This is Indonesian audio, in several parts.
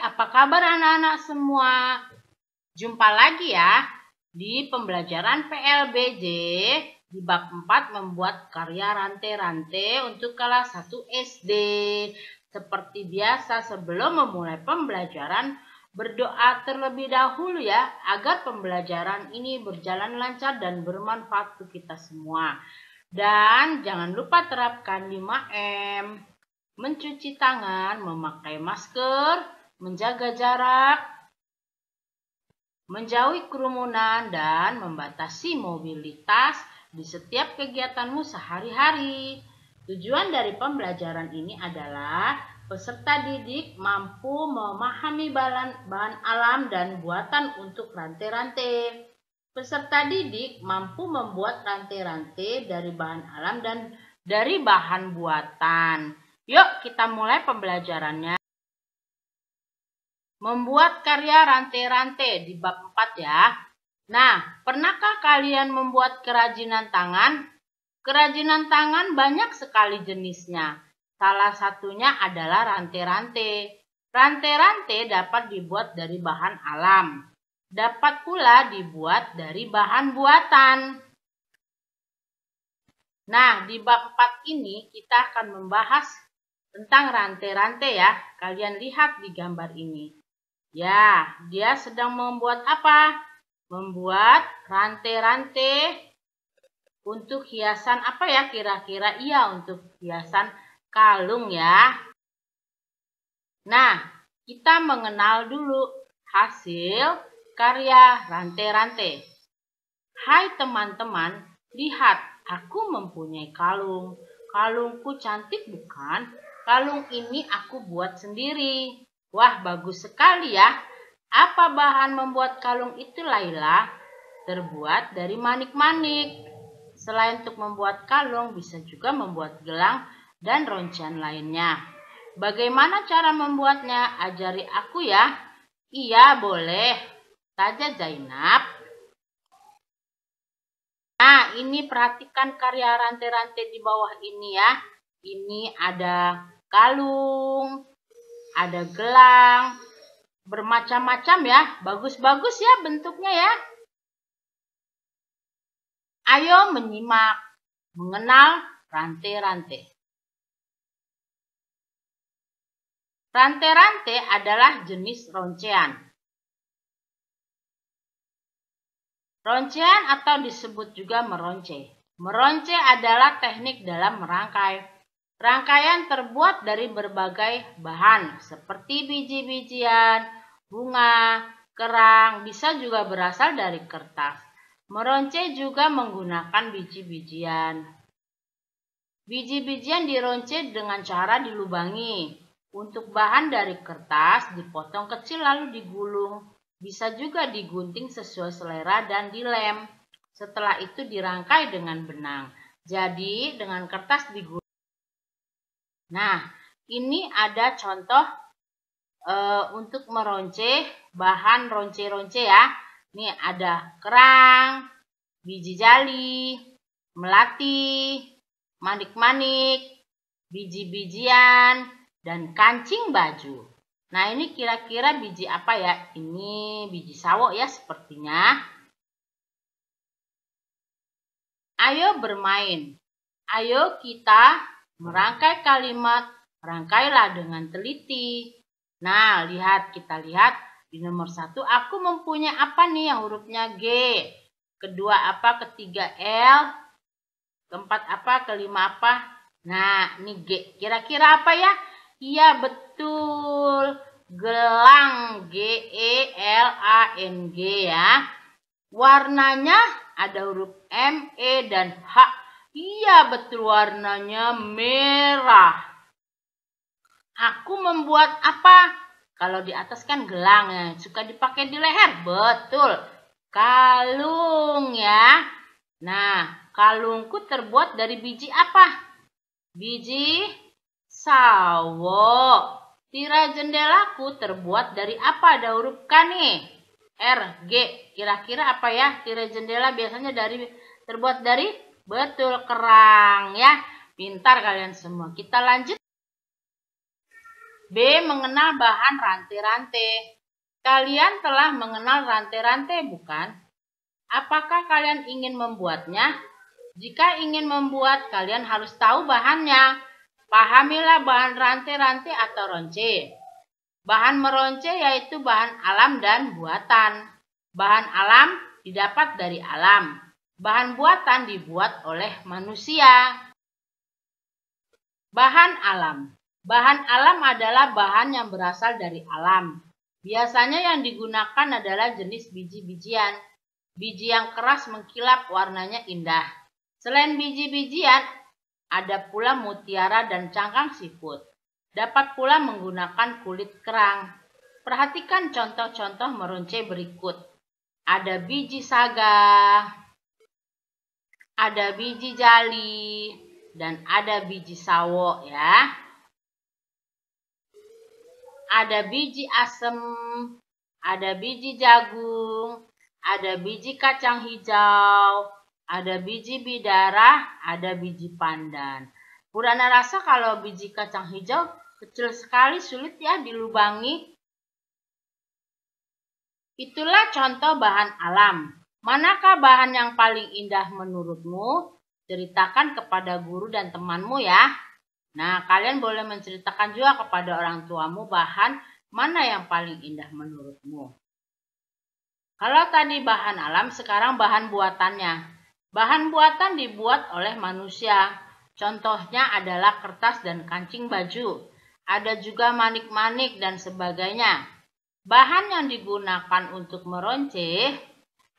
apa kabar anak-anak semua? Jumpa lagi ya di pembelajaran PLBJ di bab 4 membuat karya rantai-rantai untuk kelas 1 SD. Seperti biasa sebelum memulai pembelajaran, berdoa terlebih dahulu ya agar pembelajaran ini berjalan lancar dan bermanfaat untuk kita semua. Dan jangan lupa terapkan 5M mencuci tangan memakai masker, menjaga jarak, menjauhi kerumunan, dan membatasi mobilitas di setiap kegiatanmu sehari-hari. Tujuan dari pembelajaran ini adalah peserta didik mampu memahami bahan bahan alam dan buatan untuk rantai-rantai. Peserta didik mampu membuat rantai-rantai dari bahan alam dan dari bahan buatan. Yuk kita mulai pembelajarannya. Membuat karya rantai-rantai di bab 4 ya. Nah, pernahkah kalian membuat kerajinan tangan? Kerajinan tangan banyak sekali jenisnya. Salah satunya adalah rantai-rantai. Rantai-rantai dapat dibuat dari bahan alam. Dapat pula dibuat dari bahan buatan. Nah, di bab 4 ini kita akan membahas tentang rantai-rantai ya. Kalian lihat di gambar ini. Ya, dia sedang membuat apa? Membuat rantai-rantai untuk hiasan apa ya kira-kira? Iya, untuk hiasan kalung ya. Nah, kita mengenal dulu hasil karya rantai-rantai. Hai teman-teman, lihat aku mempunyai kalung. Kalungku cantik bukan? Kalung ini aku buat sendiri. Wah, bagus sekali ya. Apa bahan membuat kalung itu, Laila? Terbuat dari manik-manik. Selain untuk membuat kalung, bisa juga membuat gelang dan roncian lainnya. Bagaimana cara membuatnya? Ajari aku ya. Iya, boleh. Saja Zainab. Nah, ini perhatikan karya rantai-rantai di bawah ini ya. Ini ada kalung, ada gelang, bermacam-macam ya. Bagus-bagus ya bentuknya ya. Ayo menyimak, mengenal rantai-rantai. Rantai-rantai adalah jenis roncean. Roncean atau disebut juga meronce. Meronce adalah teknik dalam merangkai Rangkaian terbuat dari berbagai bahan seperti biji-bijian, bunga, kerang, bisa juga berasal dari kertas. Meronce juga menggunakan biji-bijian. Biji-bijian dironce dengan cara dilubangi. Untuk bahan dari kertas dipotong kecil lalu digulung. Bisa juga digunting sesuai selera dan dilem. Setelah itu dirangkai dengan benang. Jadi dengan kertas digulung. Nah, ini ada contoh e, untuk meronce, bahan ronce-ronce ya. Ini ada kerang, biji jali, melati, manik-manik, biji-bijian, dan kancing baju. Nah, ini kira-kira biji apa ya? Ini biji sawo ya sepertinya. Ayo bermain. Ayo kita Merangkai kalimat, rangkailah dengan teliti. Nah, lihat, kita lihat. Di nomor satu, aku mempunyai apa nih yang hurufnya G? Kedua apa? Ketiga L? Keempat apa? Kelima apa? Nah, ini G. Kira-kira apa ya? Iya, betul. Gelang. G-E-L-A-N-G ya. Warnanya ada huruf M, E, dan H. Iya betul warnanya merah. Aku membuat apa? Kalau di atas kan gelang, ya. suka dipakai di leher. Betul. Kalung ya. Nah, kalungku terbuat dari biji apa? Biji sawo. Tirai jendelaku terbuat dari apa? Ada huruf K nih. R, G. Kira-kira apa ya? Tirai jendela biasanya dari terbuat dari Betul, kerang ya. Pintar kalian semua. Kita lanjut. B. Mengenal bahan rantai-rantai. Kalian telah mengenal rantai-rantai, bukan? Apakah kalian ingin membuatnya? Jika ingin membuat, kalian harus tahu bahannya. Pahamilah bahan rantai-rantai atau ronce. Bahan meronce yaitu bahan alam dan buatan. Bahan alam didapat dari alam. Bahan buatan dibuat oleh manusia. Bahan alam. Bahan alam adalah bahan yang berasal dari alam. Biasanya yang digunakan adalah jenis biji-bijian. Biji yang keras mengkilap warnanya indah. Selain biji-bijian, ada pula mutiara dan cangkang siput. Dapat pula menggunakan kulit kerang. Perhatikan contoh-contoh merunce berikut. Ada biji saga, ada biji jali, dan ada biji sawo ya. Ada biji asem, ada biji jagung, ada biji kacang hijau, ada biji bidara, ada biji pandan. Purana rasa kalau biji kacang hijau kecil sekali sulit ya dilubangi. Itulah contoh bahan alam. Manakah bahan yang paling indah menurutmu? Ceritakan kepada guru dan temanmu ya. Nah, kalian boleh menceritakan juga kepada orang tuamu bahan mana yang paling indah menurutmu. Kalau tadi bahan alam, sekarang bahan buatannya. Bahan buatan dibuat oleh manusia. Contohnya adalah kertas dan kancing baju. Ada juga manik-manik dan sebagainya. Bahan yang digunakan untuk meronceh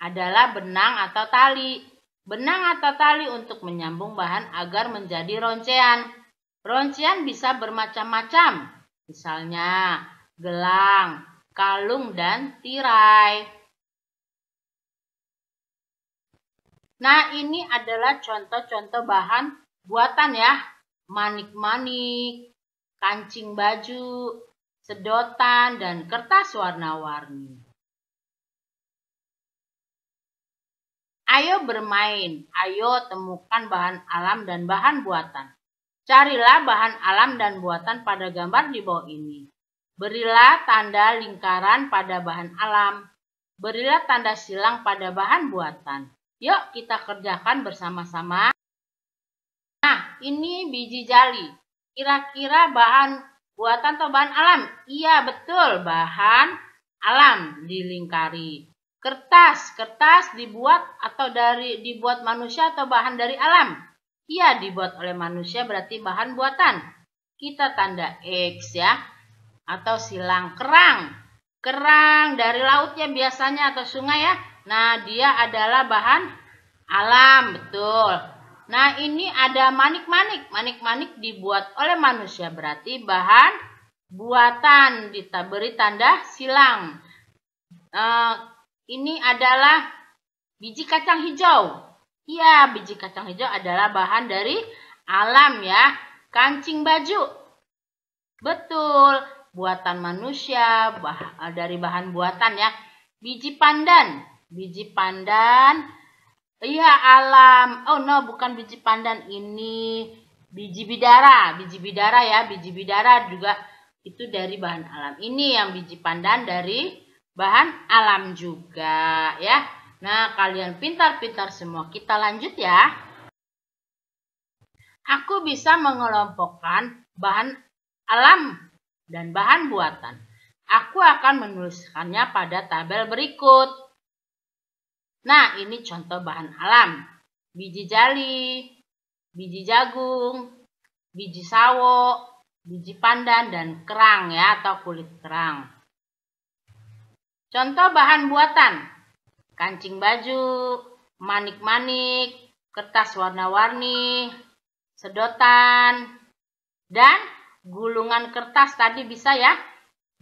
adalah benang atau tali. Benang atau tali untuk menyambung bahan agar menjadi roncean. Roncian bisa bermacam-macam, misalnya gelang, kalung, dan tirai. Nah, ini adalah contoh-contoh bahan buatan ya. Manik-manik, kancing baju, sedotan, dan kertas warna-warni. Ayo bermain, ayo temukan bahan alam dan bahan buatan. Carilah bahan alam dan buatan pada gambar di bawah ini. Berilah tanda lingkaran pada bahan alam. Berilah tanda silang pada bahan buatan. Yuk kita kerjakan bersama-sama. Nah, ini biji jali. Kira-kira bahan buatan atau bahan alam? Iya, betul. Bahan alam dilingkari. Kertas, kertas dibuat atau dari dibuat manusia atau bahan dari alam. Iya, dibuat oleh manusia berarti bahan buatan. Kita tanda X ya. Atau silang kerang. Kerang dari lautnya biasanya atau sungai ya. Nah, dia adalah bahan alam, betul. Nah, ini ada manik-manik. Manik-manik dibuat oleh manusia berarti bahan buatan. Kita beri tanda silang. Eh, ini adalah biji kacang hijau. Iya, biji kacang hijau adalah bahan dari alam ya. Kancing baju. Betul, buatan manusia bah eh, dari bahan buatan ya. Biji pandan. Biji pandan. Iya, alam. Oh no, bukan biji pandan. Ini biji bidara, biji bidara ya, biji bidara juga itu dari bahan alam. Ini yang biji pandan dari bahan alam juga ya. Nah, kalian pintar-pintar semua. Kita lanjut ya. Aku bisa mengelompokkan bahan alam dan bahan buatan. Aku akan menuliskannya pada tabel berikut. Nah, ini contoh bahan alam. Biji jali, biji jagung, biji sawo, biji pandan, dan kerang ya atau kulit kerang. Contoh bahan buatan. Kancing baju, manik-manik, kertas warna-warni, sedotan, dan gulungan kertas tadi bisa ya.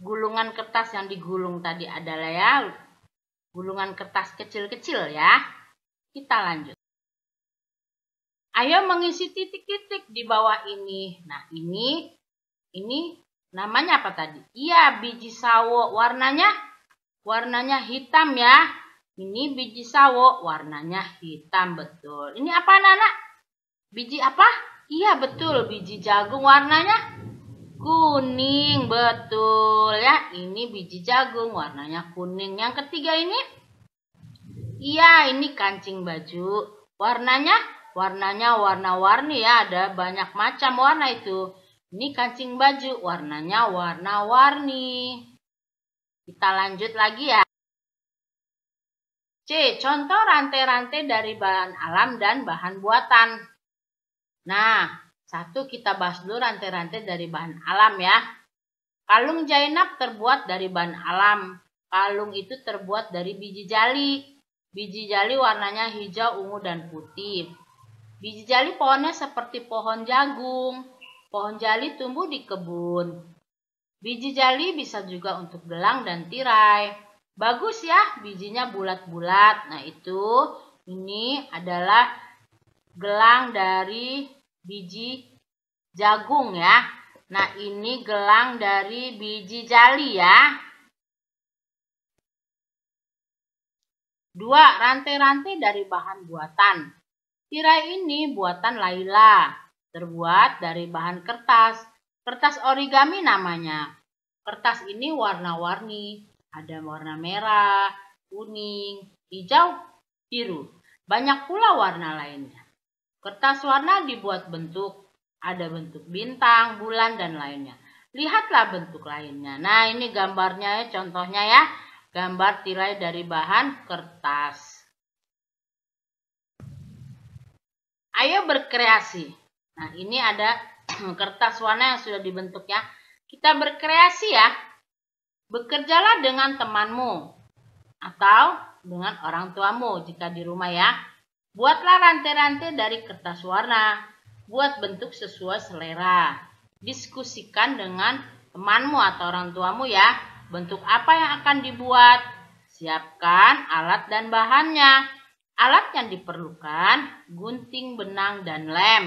Gulungan kertas yang digulung tadi adalah ya gulungan kertas kecil-kecil ya. Kita lanjut. Ayo mengisi titik-titik di bawah ini. Nah, ini ini namanya apa tadi? Iya, biji sawo. Warnanya warnanya hitam ya. Ini biji sawo, warnanya hitam betul. Ini apa anak-anak? Biji apa? Iya betul, biji jagung warnanya kuning betul ya. Ini biji jagung warnanya kuning. Yang ketiga ini? Iya, ini kancing baju. Warnanya? Warnanya warna-warni ya, ada banyak macam warna itu. Ini kancing baju, warnanya warna-warni. Kita lanjut lagi ya. C. Contoh rantai-rantai dari bahan alam dan bahan buatan. Nah, satu kita bahas dulu rantai-rantai dari bahan alam ya. Kalung jainak terbuat dari bahan alam. Kalung itu terbuat dari biji jali. Biji jali warnanya hijau, ungu, dan putih. Biji jali pohonnya seperti pohon jagung. Pohon jali tumbuh di kebun. Biji jali bisa juga untuk gelang dan tirai. Bagus ya, bijinya bulat-bulat. Nah, itu ini adalah gelang dari biji jagung ya. Nah, ini gelang dari biji jali ya. Dua, rantai-rantai dari bahan buatan. Tirai ini buatan Laila, terbuat dari bahan kertas Kertas origami namanya. Kertas ini warna-warni. Ada warna merah, kuning, hijau, biru. Banyak pula warna lainnya. Kertas warna dibuat bentuk. Ada bentuk bintang, bulan, dan lainnya. Lihatlah bentuk lainnya. Nah, ini gambarnya ya, contohnya ya. Gambar tirai dari bahan kertas. Ayo berkreasi. Nah, ini ada Hmm, kertas warna yang sudah dibentuk ya. Kita berkreasi ya. Bekerjalah dengan temanmu atau dengan orang tuamu jika di rumah ya. Buatlah rantai-rantai dari kertas warna. Buat bentuk sesuai selera. Diskusikan dengan temanmu atau orang tuamu ya. Bentuk apa yang akan dibuat? Siapkan alat dan bahannya. Alat yang diperlukan gunting, benang, dan lem.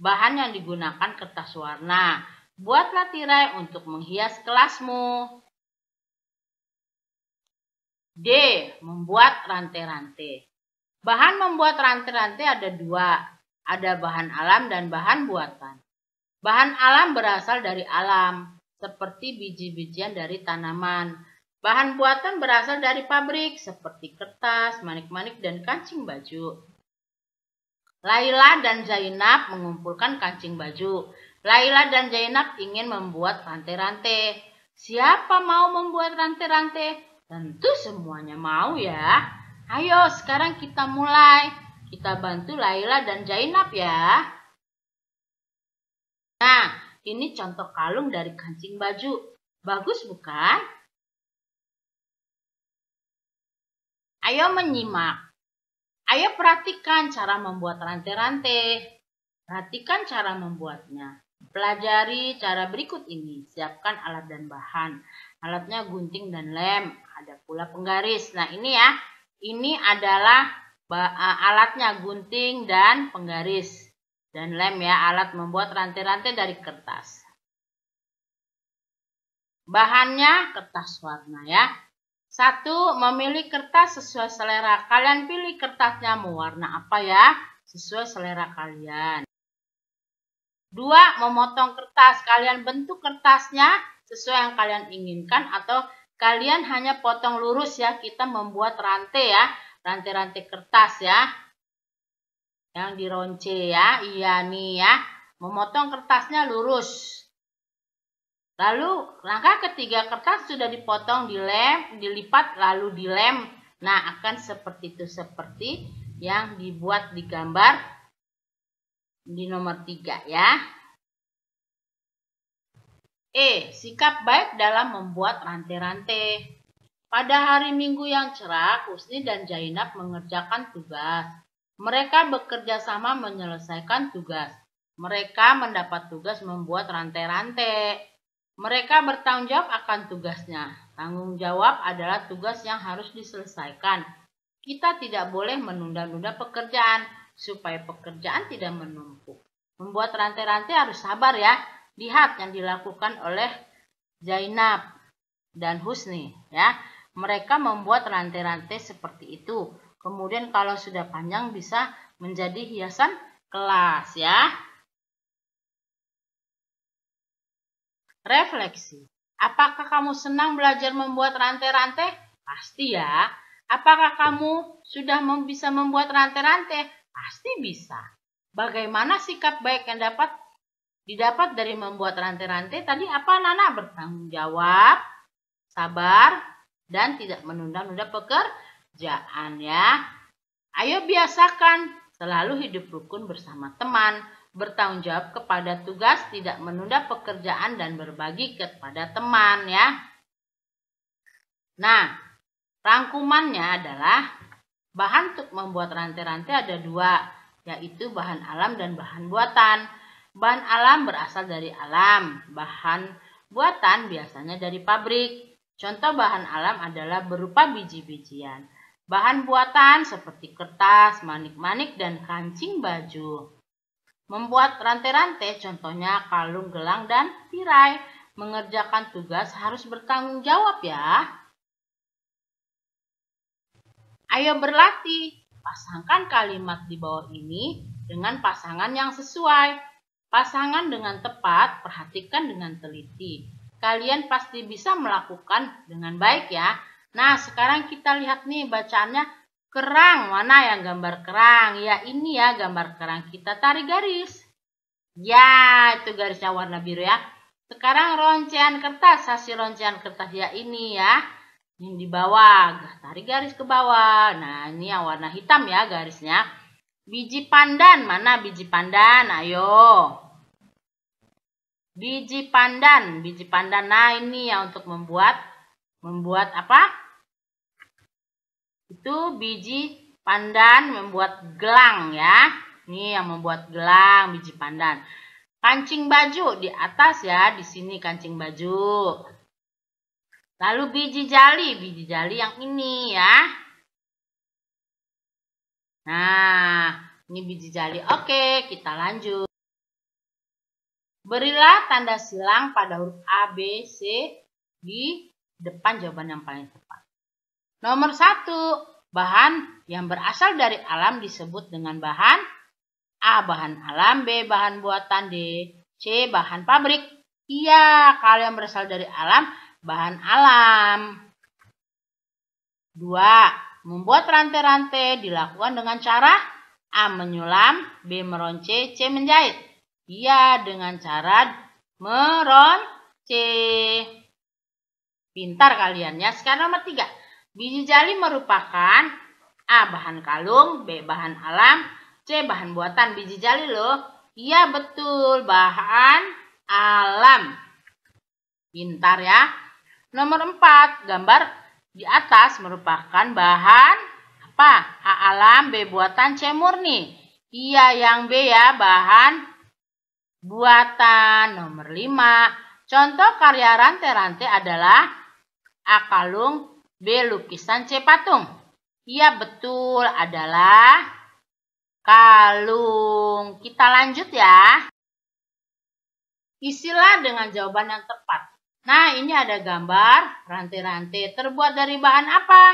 Bahan yang digunakan kertas warna. Buatlah tirai untuk menghias kelasmu. D. Membuat rantai-rantai. Bahan membuat rantai-rantai ada dua. Ada bahan alam dan bahan buatan. Bahan alam berasal dari alam, seperti biji-bijian dari tanaman. Bahan buatan berasal dari pabrik, seperti kertas, manik-manik, dan kancing baju. Laila dan Zainab mengumpulkan kancing baju. Laila dan Zainab ingin membuat rantai-rantai. Siapa mau membuat rantai-rantai? Tentu semuanya mau ya. Ayo sekarang kita mulai. Kita bantu Laila dan Zainab ya. Nah, ini contoh kalung dari kancing baju. Bagus bukan? Ayo menyimak. Ayo perhatikan cara membuat rantai-rantai. Perhatikan cara membuatnya. Pelajari cara berikut ini. Siapkan alat dan bahan. Alatnya gunting dan lem. Ada pula penggaris. Nah ini ya. Ini adalah alatnya gunting dan penggaris. Dan lem ya. Alat membuat rantai-rantai dari kertas. Bahannya kertas warna ya. Satu, memilih kertas sesuai selera. Kalian pilih kertasnya mau warna apa ya, sesuai selera kalian. Dua, memotong kertas. Kalian bentuk kertasnya sesuai yang kalian inginkan atau kalian hanya potong lurus ya. Kita membuat rantai ya, rantai-rantai kertas ya. Yang dironce ya, iya nih ya. Memotong kertasnya lurus. Lalu langkah ketiga kertas sudah dipotong, dilem, dilipat lalu dilem. Nah, akan seperti itu seperti yang dibuat di gambar di nomor tiga ya. E. Sikap baik dalam membuat rantai-rantai. Pada hari Minggu yang cerah, Husni dan Jainab mengerjakan tugas. Mereka bekerja sama menyelesaikan tugas. Mereka mendapat tugas membuat rantai-rantai. Mereka bertanggung jawab akan tugasnya. Tanggung jawab adalah tugas yang harus diselesaikan. Kita tidak boleh menunda-nunda pekerjaan supaya pekerjaan tidak menumpuk. Membuat rantai-rantai harus sabar ya. Lihat yang dilakukan oleh Zainab dan Husni ya. Mereka membuat rantai-rantai seperti itu. Kemudian kalau sudah panjang bisa menjadi hiasan kelas ya. Refleksi. Apakah kamu senang belajar membuat rantai-rantai? Pasti ya. Apakah kamu sudah bisa membuat rantai-rantai? Pasti bisa. Bagaimana sikap baik yang dapat didapat dari membuat rantai-rantai tadi apa Nana bertanggung jawab, sabar, dan tidak menunda-nunda pekerjaan ya. Ayo biasakan selalu hidup rukun bersama teman bertanggung jawab kepada tugas, tidak menunda pekerjaan dan berbagi kepada teman ya. Nah, rangkumannya adalah bahan untuk membuat rantai-rantai ada dua, yaitu bahan alam dan bahan buatan. Bahan alam berasal dari alam, bahan buatan biasanya dari pabrik. Contoh bahan alam adalah berupa biji-bijian. Bahan buatan seperti kertas, manik-manik, dan kancing baju. Membuat rantai-rantai, contohnya kalung, gelang, dan tirai. Mengerjakan tugas harus bertanggung jawab ya. Ayo berlatih. Pasangkan kalimat di bawah ini dengan pasangan yang sesuai. Pasangan dengan tepat, perhatikan dengan teliti. Kalian pasti bisa melakukan dengan baik ya. Nah, sekarang kita lihat nih bacaannya Kerang, mana yang gambar kerang? Ya, ini ya gambar kerang. Kita tarik garis. Ya, itu garisnya warna biru ya. Sekarang roncean kertas, hasil roncean kertas ya ini ya. Yang di bawah, tarik garis ke bawah. Nah, ini yang warna hitam ya garisnya. Biji pandan, mana biji pandan? Ayo. Biji pandan, biji pandan. Nah, ini ya untuk membuat membuat apa? itu biji pandan membuat gelang ya. Ini yang membuat gelang biji pandan. Kancing baju di atas ya, di sini kancing baju. Lalu biji jali, biji jali yang ini ya. Nah, ini biji jali. Oke, kita lanjut. Berilah tanda silang pada huruf A, B, C di depan jawaban yang paling tepat. Nomor satu, bahan yang berasal dari alam disebut dengan bahan A. Bahan alam, B. Bahan buatan, D. C. Bahan pabrik. Iya, kalau yang berasal dari alam, bahan alam. Dua, membuat rantai-rantai dilakukan dengan cara A. Menyulam, B. Meronce, C. Menjahit. Iya, dengan cara meronce. Pintar kalian ya. Sekarang nomor tiga Biji jali merupakan A. Bahan kalung, B. Bahan alam, C. Bahan buatan biji jali loh. Iya betul, bahan alam. Pintar ya. Nomor 4, gambar di atas merupakan bahan apa? A. Alam, B. Buatan, C. Murni. Iya yang B ya, bahan buatan. Nomor 5, contoh karya rantai-rantai adalah A. Kalung, B. Lukisan C. Patung. Iya betul adalah kalung. Kita lanjut ya. Isilah dengan jawaban yang tepat. Nah, ini ada gambar rantai-rantai terbuat dari bahan apa?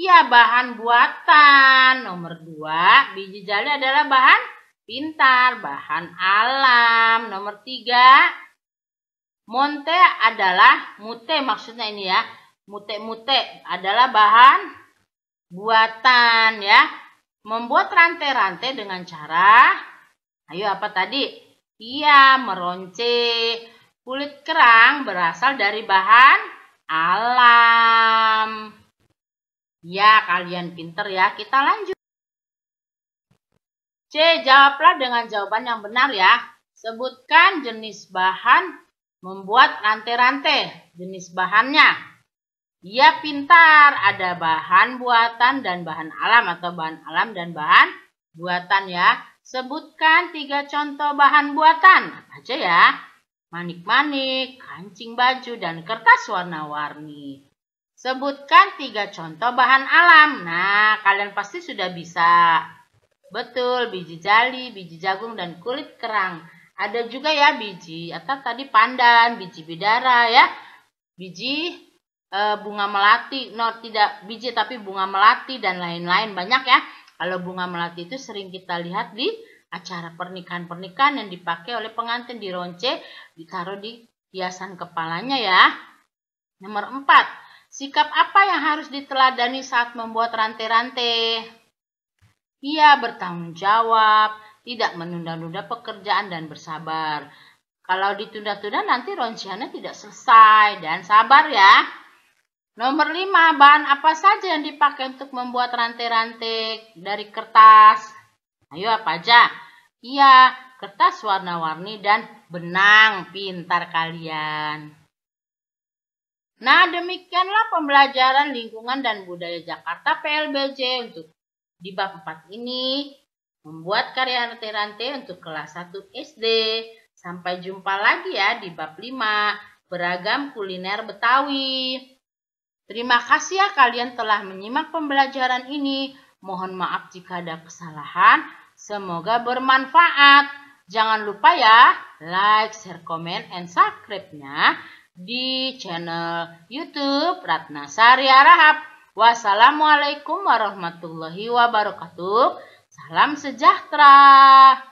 Ya, bahan buatan. Nomor 2, biji jali adalah bahan pintar, bahan alam. Nomor 3, monte adalah mute maksudnya ini ya. Mute-mute adalah bahan buatan ya. Membuat rantai-rantai dengan cara, ayo apa tadi? Iya, meronce. Kulit kerang berasal dari bahan alam. Ya, kalian pinter ya. Kita lanjut. C. Jawablah dengan jawaban yang benar ya. Sebutkan jenis bahan membuat rantai-rantai. Jenis bahannya. Ya pintar, ada bahan buatan dan bahan alam atau bahan alam dan bahan buatan ya. Sebutkan tiga contoh bahan buatan. Apa aja ya? Manik-manik, kancing baju, dan kertas warna-warni. Sebutkan tiga contoh bahan alam. Nah, kalian pasti sudah bisa. Betul, biji jali, biji jagung, dan kulit kerang. Ada juga ya biji, atau tadi pandan, biji bidara ya. Biji Eh, bunga melati, no tidak biji tapi bunga melati dan lain-lain banyak ya. Kalau bunga melati itu sering kita lihat di acara pernikahan-pernikahan yang dipakai oleh pengantin di ronce ditaruh di hiasan kepalanya ya. Nomor 4. Sikap apa yang harus diteladani saat membuat rantai-rantai? Ia bertanggung jawab, tidak menunda-nunda pekerjaan dan bersabar. Kalau ditunda-tunda nanti ronciannya tidak selesai dan sabar ya. Nomor 5, bahan apa saja yang dipakai untuk membuat rantai-rantai dari kertas? Ayo apa aja? Iya, kertas warna-warni dan benang. Pintar kalian. Nah, demikianlah pembelajaran lingkungan dan budaya Jakarta PLBJ untuk di bab 4 ini. Membuat karya rantai-rantai untuk kelas 1 SD. Sampai jumpa lagi ya di bab 5, beragam kuliner Betawi. Terima kasih ya kalian telah menyimak pembelajaran ini. Mohon maaf jika ada kesalahan. Semoga bermanfaat. Jangan lupa ya, like, share, comment, and subscribe-nya di channel YouTube Ratna Sari Rahab. Wassalamualaikum warahmatullahi wabarakatuh. Salam sejahtera.